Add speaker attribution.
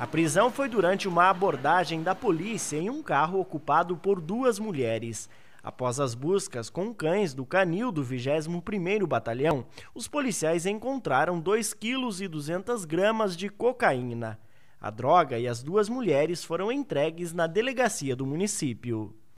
Speaker 1: A prisão foi durante uma abordagem da polícia em um carro ocupado por duas mulheres. Após as buscas com cães do canil do 21º Batalhão, os policiais encontraram 2,2 quilos e gramas de cocaína. A droga e as duas mulheres foram entregues na delegacia do município.